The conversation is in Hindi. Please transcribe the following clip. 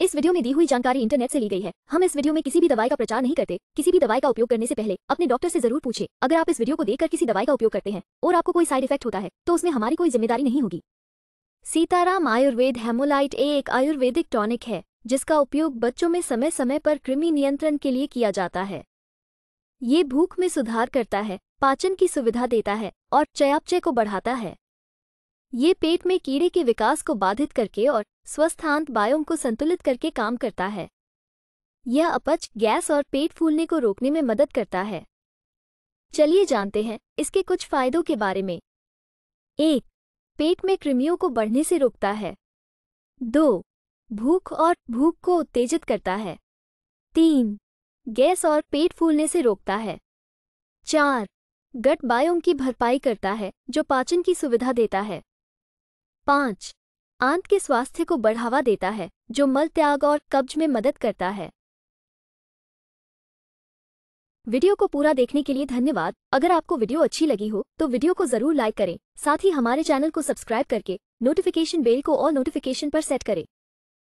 इस वीडियो में दी हुई जानकारी इंटरनेट से ली गई है हम इस वीडियो में किसी भी दवाई का प्रचार नहीं करते किसी भी दवाई का उपयोग करने से पहले अपने डॉक्टर से जरूर पूछे अगर आप इस वीडियो को देखकर किसी दवाई का उपयोग करते हैं और आपको कोई साइड इफेक्ट होता है तो उसमें हमारी कोई जिम्मेदारी नहीं होगी सीताराम आयुर्वेद हेमोलाइट ए एक आयुर्वेदिक टॉनिक है जिसका उपयोग बच्चों में समय समय पर कृमि नियंत्रण के लिए किया जाता है ये भूख में सुधार करता है पाचन की सुविधा देता है और चयापचय को बढ़ाता है ये पेट में कीड़े के विकास को बाधित करके और स्वस्थांत बायोम को संतुलित करके काम करता है यह अपच गैस और पेट फूलने को रोकने में मदद करता है चलिए जानते हैं इसके कुछ फायदों के बारे में एक पेट में कृमियों को बढ़ने से रोकता है दो भूख और भूख को उत्तेजित करता है तीन गैस और पेट फूलने से रोकता है चार गट बायोम की भरपाई करता है जो पाचन की सुविधा देता है पाँच आंत के स्वास्थ्य को बढ़ावा देता है जो मल त्याग और कब्ज में मदद करता है वीडियो को पूरा देखने के लिए धन्यवाद अगर आपको वीडियो अच्छी लगी हो तो वीडियो को जरूर लाइक करें साथ ही हमारे चैनल को सब्सक्राइब करके नोटिफिकेशन बेल को और नोटिफिकेशन पर सेट करें